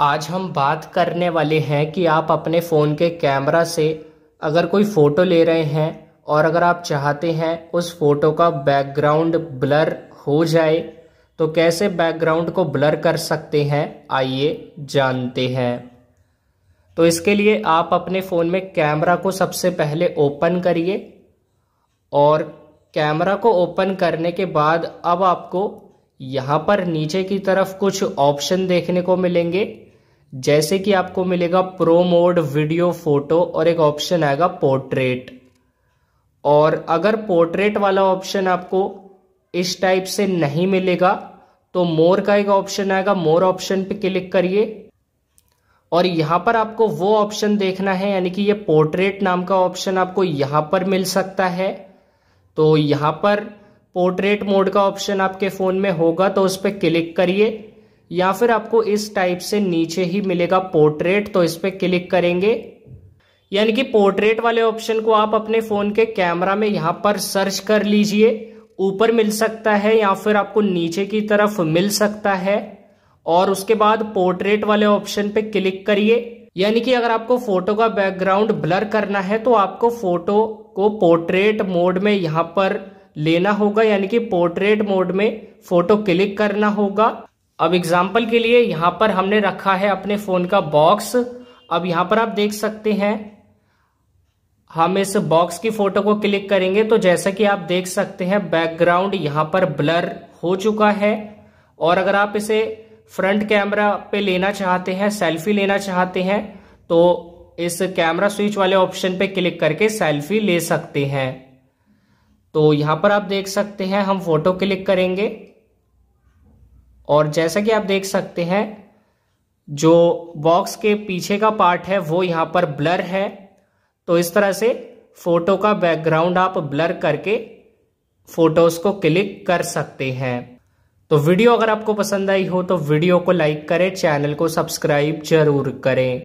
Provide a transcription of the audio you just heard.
आज हम बात करने वाले हैं कि आप अपने फ़ोन के कैमरा से अगर कोई फ़ोटो ले रहे हैं और अगर आप चाहते हैं उस फ़ोटो का बैकग्राउंड ब्लर हो जाए तो कैसे बैकग्राउंड को ब्लर कर सकते हैं आइए जानते हैं तो इसके लिए आप अपने फ़ोन में कैमरा को सबसे पहले ओपन करिए और कैमरा को ओपन करने के बाद अब आपको यहाँ पर नीचे की तरफ कुछ ऑप्शन देखने को मिलेंगे जैसे कि आपको मिलेगा प्रो मोड वीडियो फोटो और एक ऑप्शन आएगा पोर्ट्रेट और अगर पोर्ट्रेट वाला ऑप्शन आपको इस टाइप से नहीं मिलेगा तो मोर का एक ऑप्शन आएगा मोर ऑप्शन पे क्लिक करिए और यहां पर आपको वो ऑप्शन देखना है यानी कि ये पोर्ट्रेट नाम का ऑप्शन आपको यहां पर मिल सकता है तो यहां पर पोर्ट्रेट मोड का ऑप्शन आपके फ़ोन में होगा तो उस पर क्लिक करिए या फिर आपको इस टाइप से नीचे ही मिलेगा पोर्ट्रेट तो इस पर क्लिक करेंगे यानी कि पोर्ट्रेट वाले ऑप्शन को आप अपने फोन के कैमरा में यहां पर सर्च कर लीजिए ऊपर मिल सकता है या फिर आपको नीचे की तरफ मिल सकता है और उसके बाद पोर्ट्रेट वाले ऑप्शन पे क्लिक करिए यानी कि अगर आपको फोटो का बैकग्राउंड ब्लर करना है तो आपको फोटो को पोर्ट्रेट मोड में यहाँ पर लेना होगा यानी कि पोर्ट्रेट मोड में फोटो क्लिक करना होगा अब एग्जाम्पल के लिए यहां पर हमने रखा है अपने फ़ोन का बॉक्स अब यहां पर आप देख सकते हैं हम इस बॉक्स की फ़ोटो को क्लिक करेंगे तो जैसा कि आप देख सकते हैं बैकग्राउंड यहां पर ब्लर हो चुका है और अगर आप इसे फ्रंट कैमरा पे लेना चाहते हैं सेल्फी लेना चाहते हैं तो इस कैमरा स्विच वाले ऑप्शन पे क्लिक करके सेल्फी ले सकते हैं तो यहां पर आप देख सकते हैं हम फोटो क्लिक करेंगे और जैसा कि आप देख सकते हैं जो बॉक्स के पीछे का पार्ट है वो यहाँ पर ब्लर है तो इस तरह से फोटो का बैकग्राउंड आप ब्लर करके फोटोज को क्लिक कर सकते हैं तो वीडियो अगर आपको पसंद आई हो तो वीडियो को लाइक करें चैनल को सब्सक्राइब जरूर करें